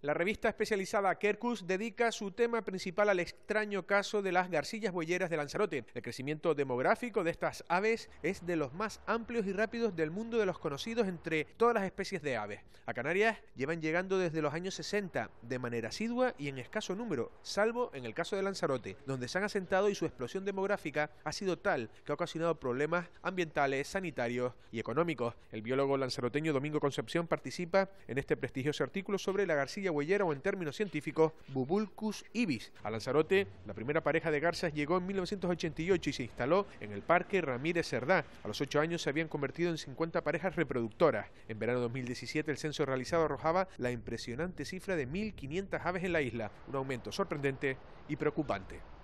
La revista especializada Kerkus dedica su tema principal al extraño caso de las garcillas boyeras de Lanzarote. El crecimiento demográfico de estas aves es de los más amplios y rápidos del mundo de los conocidos entre todas las especies de aves. A Canarias llevan llegando desde los años 60 de manera asidua y en escaso número, salvo en el caso de Lanzarote, donde se han asentado y su explosión demográfica ha sido tal que ha ocasionado problemas ambientales, sanitarios y económicos. El biólogo lanzaroteño Domingo Concepción participa en este prestigioso artículo sobre la garcilla o en términos científicos Bubulcus ibis. A Lanzarote, la primera pareja de garzas llegó en 1988 y se instaló en el Parque Ramírez Cerdá. A los ocho años se habían convertido en 50 parejas reproductoras. En verano 2017 el censo realizado arrojaba la impresionante cifra de 1.500 aves en la isla, un aumento sorprendente y preocupante.